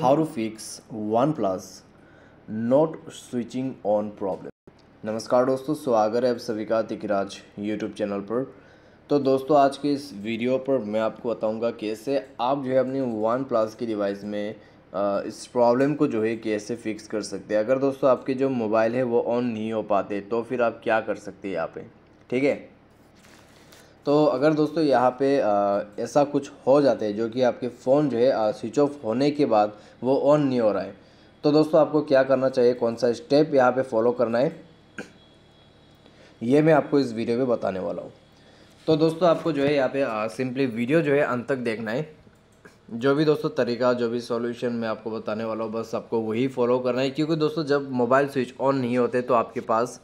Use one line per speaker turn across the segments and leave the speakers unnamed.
how to fix OnePlus note switching on problem नमस्कार दोस्तों स्वागत है आप सभी का तिकराज यूट्यूब चैनल पर तो दोस्तों आज के इस वीडियो पर मैं आपको बताऊंगा कैसे आप जो है अपनी वन प्लस की डिवाइस में इस प्रॉब्लम को जो है कैसे फ़िक्स कर सकते हैं अगर दोस्तों आपके जो मोबाइल है वो ऑन नहीं हो पाते तो फिर आप क्या कर सकते हैं यहाँ पे ठीक है तो अगर दोस्तों यहाँ पे ऐसा कुछ हो जाता है जो कि आपके फ़ोन जो है स्विच ऑफ होने के बाद वो ऑन नहीं हो रहा है तो दोस्तों आपको क्या करना चाहिए कौन सा स्टेप यहाँ पे फॉलो करना है ये मैं आपको इस वीडियो में बताने वाला हूँ तो दोस्तों आपको जो है यहाँ पे सिंपली वीडियो जो है अंत तक देखना है जो भी दोस्तों तरीका जो भी सॉल्यूशन मैं आपको बताने वाला हूँ बस आपको वही फॉलो करना है क्योंकि दोस्तों जब मोबाइल स्विच ऑन नहीं होते तो आपके पास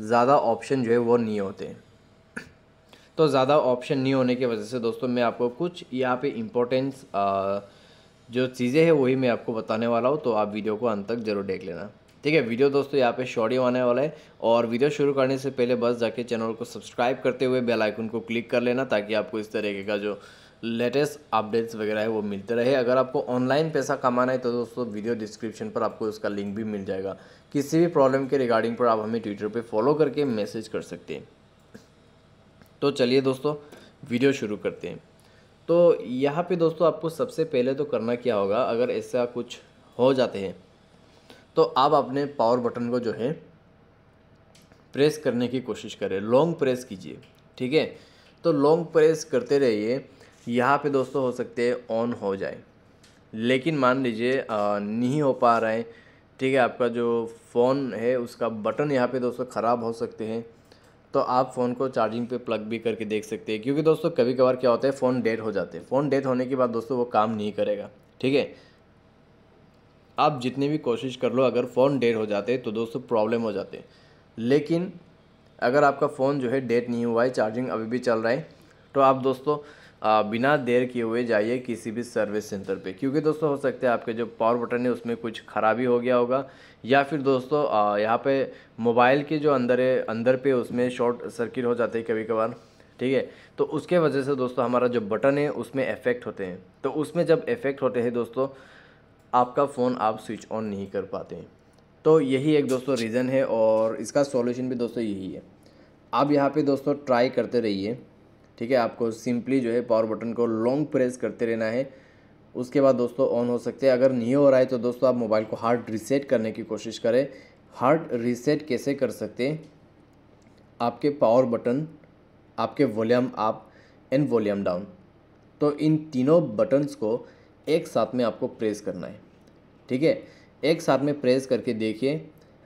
ज़्यादा ऑप्शन जो है वो नहीं होते तो ज़्यादा ऑप्शन नहीं होने की वजह से दोस्तों मैं आपको कुछ यहाँ पे इम्पोर्टेंस जो चीज़ें हैं वही मैं आपको बताने वाला हूँ तो आप वीडियो को अंत तक जरूर देख लेना ठीक है वीडियो दोस्तों यहाँ पे शॉर्ट ही आने वाला है और वीडियो शुरू करने से पहले बस जाके चैनल को सब्सक्राइब करते हुए बेल आइकन को क्लिक कर लेना ताकि आपको इस तरीके का जो लेटेस्ट अपडेट्स वगैरह है वो मिलते रहे अगर आपको ऑनलाइन पैसा कमाना है तो दोस्तों वीडियो डिस्क्रिप्शन पर आपको उसका लिंक भी मिल जाएगा किसी भी प्रॉब्लम के रिगार्डिंग पर आप हमें ट्विटर पर फॉलो करके मैसेज कर सकते हैं तो चलिए दोस्तों वीडियो शुरू करते हैं तो यहाँ पे दोस्तों आपको सबसे पहले तो करना क्या होगा अगर ऐसा कुछ हो जाते हैं तो आप अपने पावर बटन को जो है प्रेस करने की कोशिश करें लॉन्ग प्रेस कीजिए ठीक है तो लॉन्ग प्रेस करते रहिए यहाँ पे दोस्तों हो सकते हैं ऑन हो जाए लेकिन मान लीजिए नहीं हो पा रहा है ठीक है आपका जो फ़ोन है उसका बटन यहाँ पे दोस्तों ख़राब हो सकते हैं तो आप फ़ोन को चार्जिंग पे प्लग भी करके देख सकते हैं क्योंकि दोस्तों कभी कभार क्या होता है फ़ोन डेड हो जाते हैं फ़ोन डेड होने के बाद दोस्तों वो काम नहीं करेगा ठीक है आप जितनी भी कोशिश कर लो अगर फ़ोन डेड हो जाते तो दोस्तों प्रॉब्लम हो जाते लेकिन अगर आपका फ़ोन जो है डेड नहीं हुआ है चार्जिंग अभी भी चल रहा है तो आप दोस्तों बिना देर किए हुए जाइए किसी भी सर्विस सेंटर पे क्योंकि दोस्तों हो सकता है आपके जो पावर बटन है उसमें कुछ ख़राबी हो गया होगा या फिर दोस्तों यहाँ पे मोबाइल के जो अंदर है अंदर पे उसमें शॉर्ट सर्किट हो जाते हैं कभी कभार ठीक है तो उसके वजह से दोस्तों हमारा जो बटन है उसमें इफ़ेक्ट होते हैं तो उसमें जब इफ़ेक्ट होते हैं दोस्तों आपका फ़ोन आप स्विच ऑन नहीं कर पाते हैं तो यही एक दोस्तों रीज़न है और इसका सॉल्यूशन भी दोस्तों यही है आप यहाँ पे दोस्तों ट्राई करते रहिए ठीक है आपको सिंपली जो है पावर बटन को लॉन्ग प्रेस करते रहना है उसके बाद दोस्तों ऑन हो सकते हैं अगर नहीं हो रहा है तो दोस्तों आप मोबाइल को हार्ड रीसेट करने की कोशिश करें हार्ड रीसेट कैसे कर सकते हैं आपके पावर बटन आपके volume up and volume down तो इन तीनों बटन्स को एक साथ में आपको प्रेस करना है ठीक है एक साथ में प्रेस करके देखिए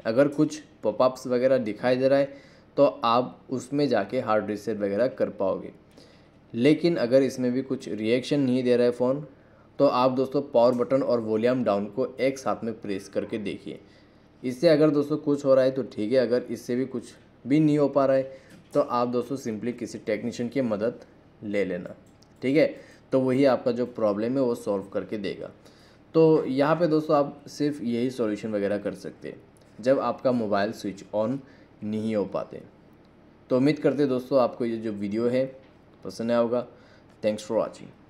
अगर कुछ पॉपअप्स वगैरह दिखाई दे रहा है तो आप उसमें जाके हार्ड रीसेट वगैरह कर पाओगे लेकिन अगर इसमें भी कुछ रिएक्शन नहीं दे रहा है फ़ोन तो आप दोस्तों पावर बटन और वॉल्यूम डाउन को एक साथ में प्रेस करके देखिए इससे अगर दोस्तों कुछ हो रहा है तो ठीक है अगर इससे भी कुछ भी नहीं हो पा रहा है तो आप दोस्तों सिंपली किसी टेक्नीशियन की मदद ले लेना ठीक है तो वही आपका जो प्रॉब्लम है वो सॉल्व करके देगा तो यहाँ पे दोस्तों आप सिर्फ यही सॉल्यूशन वगैरह कर सकते हैं जब आपका मोबाइल स्विच ऑन नहीं हो पाते तो उम्मीद करते दोस्तों आपको ये जो वीडियो है पसंद आया होगा थैंक्स फॉर वॉचिंग